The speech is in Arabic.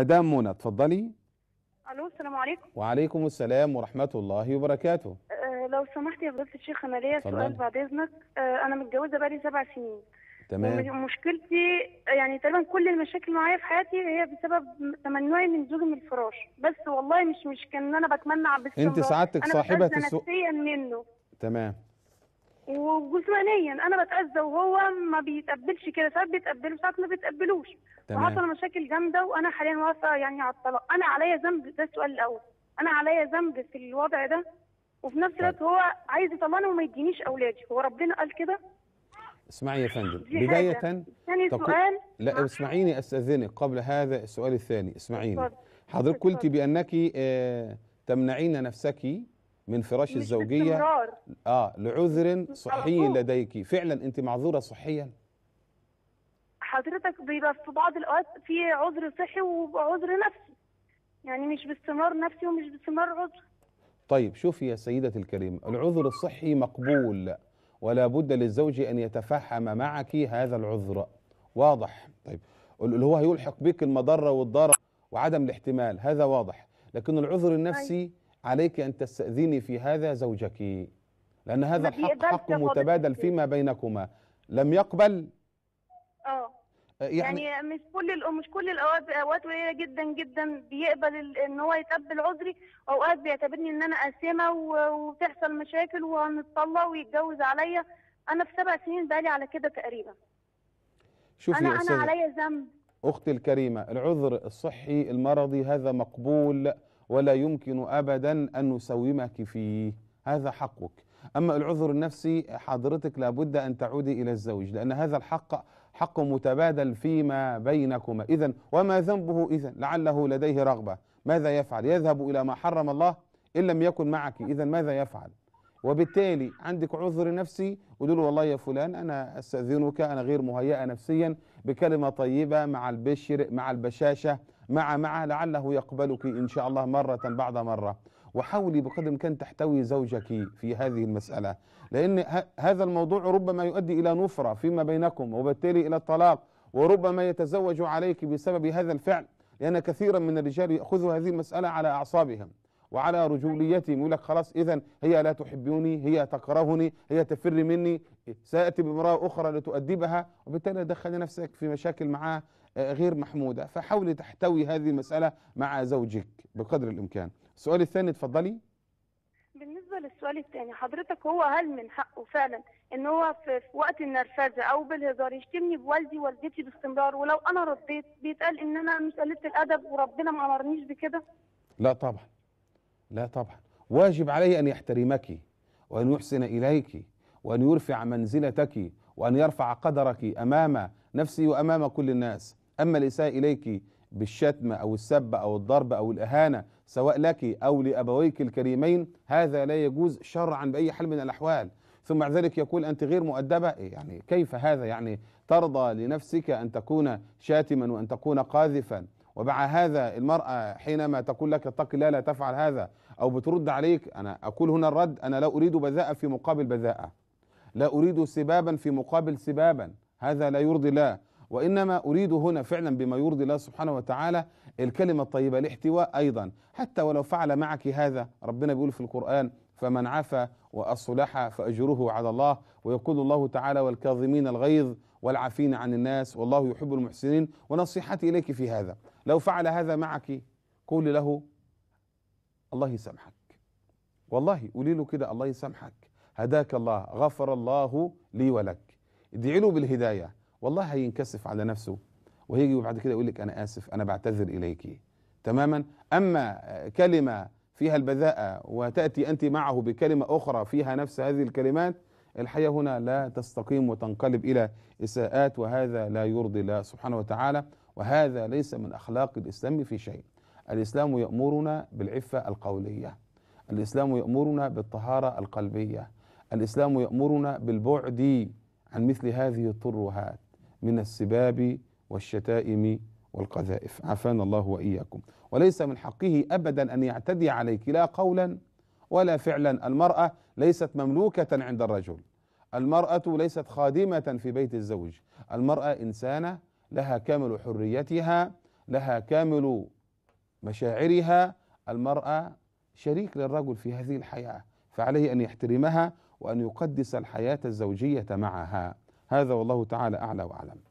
مدام منى اتفضلي الو السلام عليكم وعليكم السلام ورحمه الله وبركاته أه لو سمحت يا فضيله الشيخ انا ليا سؤال بعد اذنك أه انا متجوزه بقالي سبع سنين تمام مشكلتي يعني تقريبا كل المشاكل معايا في حياتي هي بسبب تمنعي من زوجي من الفراش بس والله مش مش كان انا بتمنع بس انت سعادتك صاحبه نفسيا منه تمام وجسمانيا انا بتاذى وهو ما بيتقبلش كده ساعات بيتقبله ساعات ما بيتقبلوش وحصل مشاكل جامده وانا حاليا واقفه يعني على الطلاق انا عليا ذنب ده السؤال الاول انا عليا ذنب في الوضع ده وفي نفس طيب. الوقت هو عايز يطلعني وما يدينيش اولادي هو ربنا قال كده اسمعي يا فندم بداية ثاني تقو... سؤال لا اسمعيني استاذنك قبل هذا السؤال الثاني اسمعيني حضرتك قلتي بانك آه تمنعين نفسك من فراش الزوجية استمرار. آه لعذر صحي لديك فعلا أنت معذورة صحيا حضرتك بيبقى في بعض الأوقات في عذر صحي وعذر نفسي يعني مش باستمرار نفسي ومش باستمرار عذر طيب شوفي يا سيدتي الكريمة العذر الصحي مقبول ولا بد للزوج أن يتفهم معك هذا العذر واضح طيب اللي هو هيلحق بك المضرة والضرر وعدم الاحتمال هذا واضح لكن العذر النفسي طيب. عليك أن تستأذني في هذا زوجك لأن هذا الحق حق متبادل فيما بينكما لم يقبل اه, آه، يعني, يعني مش كل مش كل الاوقات اوقات قليله جدا جدا بيقبل ان هو يتقبل عذري اوقات بيعتبرني ان انا قاسمه وبتحصل مشاكل وهنتطلق ويتجوز عليا انا في سبع سنين بقالي على كده تقريبا شوفي انا انا عليا ذنب اختي الكريمه العذر الصحي المرضي هذا مقبول ولا يمكن أبدا أن نسومك فيه هذا حقك أما العذر النفسي حضرتك لابد أن تعودي إلى الزوج لأن هذا الحق حق متبادل فيما بينكما إذا وما ذنبه إذا لعله لديه رغبة ماذا يفعل يذهب إلى ما حرم الله إن لم يكن معك إذا ماذا يفعل وبالتالي عندك عذر نفسي له والله يا فلان انا استاذنك انا غير مهيئه نفسيا بكلمه طيبه مع البشر مع البشاشه مع مع لعله يقبلك ان شاء الله مره بعد مره وحاولي بقدر كان تحتوي زوجك في هذه المساله لان هذا الموضوع ربما يؤدي الى نفره فيما بينكم وبالتالي الى الطلاق وربما يتزوج عليك بسبب هذا الفعل لان كثيرا من الرجال ياخذوا هذه المساله على اعصابهم وعلى رجوليتهم أيوة. يقول لك خلاص إذا هي لا تحبني هي تكرهني هي تفر مني سيأتي بامرأة أخرى لتؤدبها وبالتالي دخل نفسك في مشاكل معاه آه، غير محمودة فحاولي تحتوي هذه المسألة مع زوجك بقدر الإمكان السؤال الثاني اتفضلي بالنسبة للسؤال الثاني حضرتك هو هل من حقه فعلا ان هو في وقت النرفزة او بالهزار يشتمني بوالدي ووالدتي باستمرار ولو انا رديت بيتقال ان انا مش قلت الادب وربنا ما امرنيش بكده لا طبعا لا طبعا واجب عليه أن يحترمك وأن يحسن إليك وأن يرفع منزلتك وأن يرفع قدرك أمام نفسي وأمام كل الناس أما الإساءة إليك بالشتم أو السب أو الضرب أو الإهانة سواء لك أو لأبويك الكريمين هذا لا يجوز شرعا بأي حال من الأحوال ثم بعد ذلك يقول أنت غير مؤدبة إيه، يعني كيف هذا يعني ترضى لنفسك أن تكون شاتما وأن تكون قاذفا ومع هذا المرأة حينما تقول لك اتق الله لا تفعل هذا أو بترد عليك أنا أقول هنا الرد أنا لا أريد بذاءة في مقابل بذاءة لا أريد سبابا في مقابل سبابا هذا لا يرضي الله وإنما أريد هنا فعلا بما يرضي الله سبحانه وتعالى الكلمة الطيبة الاحتواء أيضا حتى ولو فعل معك هذا ربنا بيقول في القرآن فمن عفا وأصلح فأجره على الله ويقول الله تعالى والكاظمين الغيظ والعافين عن الناس والله يحب المحسنين ونصيحتي إليك في هذا لو فعل هذا معك قول له الله يسامحك والله قولي له كده الله يسامحك هداك الله غفر الله لي ولك ادعي له بالهداية والله هينكسف على نفسه وهيجي بعد كده يقول لك أنا آسف أنا بعتذر إليك تماما أما كلمة فيها البذاءة وتأتي أنت معه بكلمة أخرى فيها نفس هذه الكلمات الحياة هنا لا تستقيم وتنقلب إلى إساءات وهذا لا يرضي الله سبحانه وتعالى وهذا ليس من أخلاق الإسلام في شيء الإسلام يأمرنا بالعفة القولية الإسلام يأمرنا بالطهارة القلبية الإسلام يأمرنا بالبعد عن مثل هذه الطروهات من السباب والشتائم والقذائف عافانا الله وإياكم وليس من حقه أبدا أن يعتدي عليك لا قولا ولا فعلا المرأة ليست مملوكة عند الرجل المرأة ليست خادمة في بيت الزوج المرأة إنسانة لها كامل حريتها لها كامل مشاعرها المرأة شريك للرجل في هذه الحياة فعليه أن يحترمها وأن يقدس الحياة الزوجية معها هذا والله تعالى أعلى وأعلم